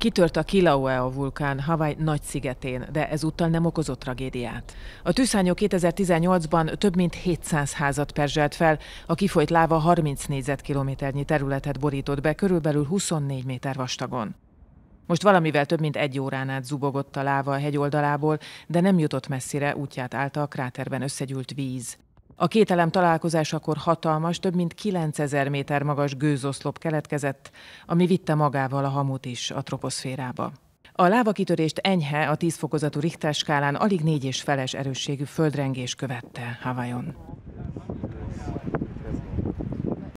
Kitört a Kilauea vulkán Hawaii nagy szigetén, de ezúttal nem okozott tragédiát. A tűzhányó 2018-ban több mint 700 házat perzselt fel, a kifolyt láva 30 négyzetkilométernyi területet borított be, körülbelül 24 méter vastagon. Most valamivel több mint egy órán át zubogott a láva a hegy oldalából, de nem jutott messzire, útját állta a kráterben összegyűlt víz. A két elem találkozásakor hatalmas, több mint 9000 méter magas gőzoszlop keletkezett, ami vitte magával a hamut is a troposzférába. A lávakitörést enyhe, a 10 fokozatú Richter skálán alig négy és feles erősségű földrengés követte Havajon.